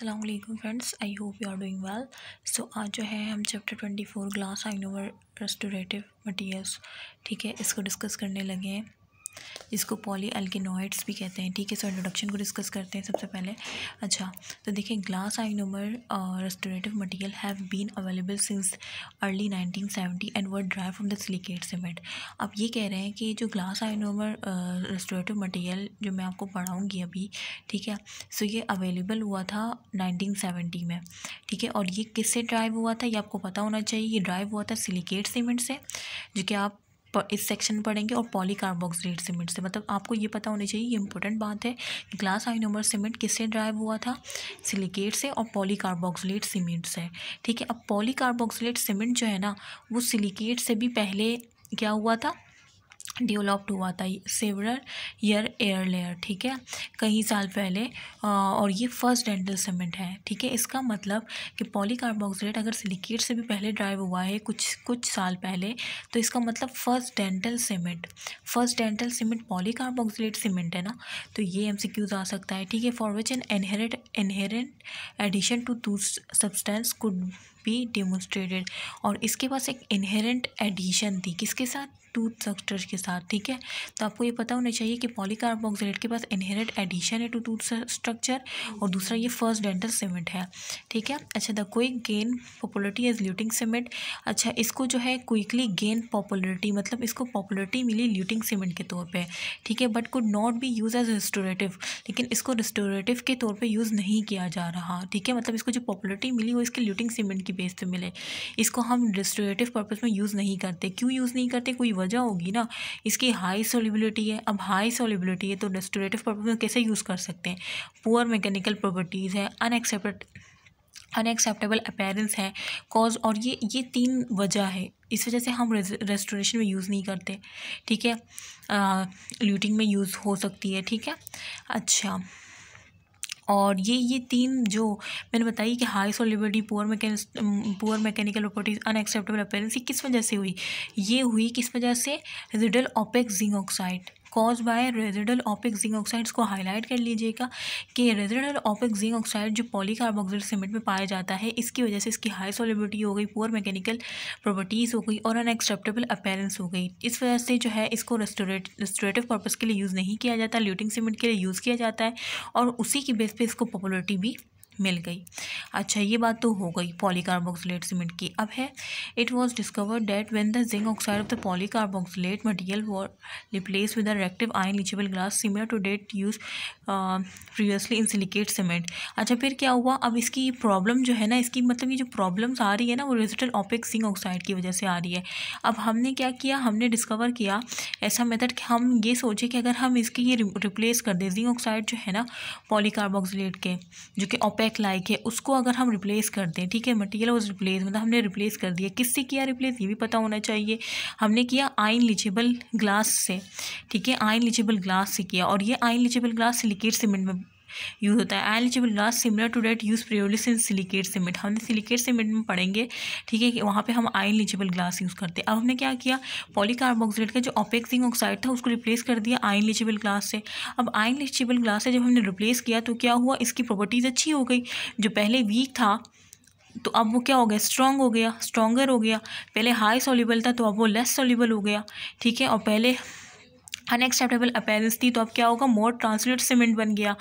Aslam friends I hope you are doing well so आज जो है हम chapter twenty four glass ionomer restorative materials ठीक है इसको डिस्कस करने लगे हैं इसको पॉली एल्किनॉइड्स भी कहते हैं ठीक है सो इंट्रोडक्शन को डिस्कस करते हैं सबसे पहले अच्छा तो देखिए glass ionomer restorative material have been available since early nineteen seventy and were derived from the silicate cement अब ये कह रहे हैं कि जो ग्लास आइनोमर रेस्टोरेटिव मटेरियल जो मैं आपको पढ़ाऊँगी अभी ठीक है सो ये अवेलेबल हुआ था नाइनटीन सेवेंटी में ठीक है और ये किससे ड्राइव हुआ था ये आपको पता होना चाहिए ये ड्राइव हुआ था सिलिकेट सीमेंट से जो कि आप इस सेक्शन पढ़ेंगे और पॉलीकार्बोक्सिलेट सीमेंट से मतलब आपको ये पता होना चाहिए ये इंपॉर्टेंट बात है कि ग्लास आइनोमर सीमेंट किससे ड्राइव हुआ था सिलिकेट से और पॉलीकार्बोक्सिलेट सीमेंट से ठीक है अब पॉलीकार्बोक्सिलेट सीमेंट जो है ना वो सिलिकेट से भी पहले क्या हुआ था डेवलप्ड हुआ था सेवरल ईयर एयर लेयर ठीक है कई साल पहले और ये फर्स्ट डेंटल सीमेंट है ठीक है इसका मतलब कि पॉलीकार्बोक्सिलेट अगर सिलिकेट से भी पहले ड्राइव हुआ है कुछ कुछ साल पहले तो इसका मतलब first dental cement first dental cement polycarboxylate cement है ना तो ये एम सी क्यूज आ सकता है ठीक है for which an inherent inherent adhesion to to substance could be demonstrated और इसके पास एक इनहेरेंट एडिशन थी किसके साथ टूथ स्ट्रक्चर के साथ ठीक है तो आपको ये पता होना चाहिए कि पॉलीकार्बोक्सिलेट के पास इनहेरेंट एडिशन है टू टूथ स्ट्रक्चर और दूसरा ये फर्स्ट डेंटल सीमेंट है ठीक है अच्छा the quick gain popularity as luting cement अच्छा इसको जो है क्विकली गेन पॉपुलरिटी मतलब इसको पॉपुलरिटी मिली ल्यूटिंग सीमेंट के तौर पर ठीक है but could not be used as restorative लेकिन इसको रिस्टोरेटिव के तौर पर यूज़ नहीं किया जा रहा ठीक है मतलब इसको जो पॉपुलरिटी मिली वो इसके ल्यूटिंग सीमेंट की बेस पे तो मिले इसको हम डिस्ट्रेटिव पर्पज़ में यूज़ नहीं करते क्यों यूज़ नहीं करते कोई वजह होगी ना इसकी हाई सोलिबिलिटी है अब हाई सोलिबिलिटी है तो डिस्ट्रेटिव पर्पज़ में कैसे यूज़ कर सकते हैं पुअर मैकेनिकल प्रॉपर्टीज़ हैं अनएक्सेप्ट अनएक्सेप्टेबल अपेरेंस है कॉज और ये ये तीन वजह है इस वजह से हम रेस्टोरेशन में यूज़ नहीं करते ठीक है लूटिंग में यूज़ हो सकती है ठीक है अच्छा और ये ये तीन जो मैंने बताई कि high solubility poor mechan poor mechanical properties unacceptable appearance ये किस वजह से हुई ये हुई किस वजह से residual opaque zinc oxide caused by residual opaque zinc oxides को हाईलाइट कर लीजिएगा कि रेजिडल ऑपिक जिंक ऑक्साइड जो पॉलीकार्बोक्सिल सीमेंट में पाया जाता है इसकी वजह से इसकी हाई सोलिबिलिटी हो गई पुअर मैकेनिकल प्रॉपर्टीज़ हो गई और अनएक्सेप्टेबल अपेयरेंस हो गई इस वजह से जो है इसको रेस्टोरेट रेस्टोरेटिव पर्पज़ के लिए यूज़ नहीं किया जाता ल्यूटिंग सीमेंट के लिए यूज़ किया जाता है और उसी की बेस पर इसको पॉपुलरिटी भी मिल गई अच्छा ये बात तो हो गई पॉलीकार्बोक्सिलेट सीमेंट की अब है it was discovered that when the zinc oxide of the polycarboxylate material was replaced with a reactive ion leachable glass similar to that used previously in silicate cement अच्छा फिर क्या हुआ अब इसकी प्रॉब्लम जो है ना इसकी मतलब ये जो प्रॉब्लम्स आ रही है ना वो रेजिटल ऑपिक जिंक ऑक्साइड की वजह से आ रही है अब हमने क्या किया हमने डिस्कवर किया ऐसा मेथड कि हम ये सोचे कि अगर हम इसकी ये रिप्लेस कर दें जिंक ऑक्साइड जो है ना पॉलीकार्बोक्सिलेट के जो कि ओपेक बैक लाइक है उसको अगर हम रिप्लेस कर दें ठीक है मटेरियल वॉज रिप्लेस मतलब हमने रिप्लेस कर दिया किससे किया रिप्लेस ये भी पता होना चाहिए हमने किया आइन लिचेबल ग्लास से ठीक है आइन लिचेबल ग्लास से किया और ये ion leachable glass silicate cement में यूज़ होता है leachable glass similar to that used previously in silicate cement हमने सिलिकेट सीमेंट में पढ़ेंगे ठीक है वहाँ पे हम आयन लिजिबल ग्लास यूज़ करते हैं अब हमने क्या किया पॉलीकार्बोक्सिलेट का जो ऑपेक्सिंग ऑक्साइड था उसको रिप्लेस कर दिया आयन लिजिबल ग्लास से अब आयन लिजिबल ग्लास से जब हमने रिप्लेस किया तो क्या हुआ इसकी प्रॉपर्टीज़ अच्छी हो गई जो पहले वीक था तो अब वो क्या हो गया स्ट्रॉन्ग हो गया स्ट्रॉगर हो गया पहले हाई सोल्यूबल था तो अब वो लेस सोल्यूबल हो गया ठीक है और पहले अनएक्सेप्टेबल अपेरेंस थी तो अब क्या होगा मोर ट्रांसलेट सीमेंट बन गया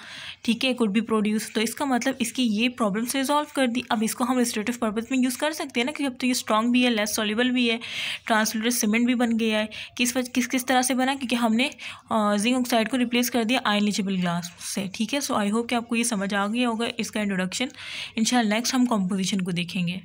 ठीक है कुड बी प्रोड्यूस तो इसका मतलब इसकी ये प्रॉब्लम रिजॉल्व कर दी अब इसको हम रिस्ट्रेटिव पर्पज़ में यूज़ कर सकते हैं ना क्योंकि अब तो ये स्ट्रॉन्ग भी है लेस सॉलिबल भी है ट्रांसलेटर सीमेंट भी बन गया है किस वजह किस किस तरह से बना क्योंकि हमने जिंक ऑक्साइड को रिप्लेस कर दिया आयन ग्लास से ठीक है सो आई होप कि आपको ये समझ आ गया होगा इसका इंट्रोडक्शन इन नेक्स्ट हम कॉम्पोजिशन को देखेंगे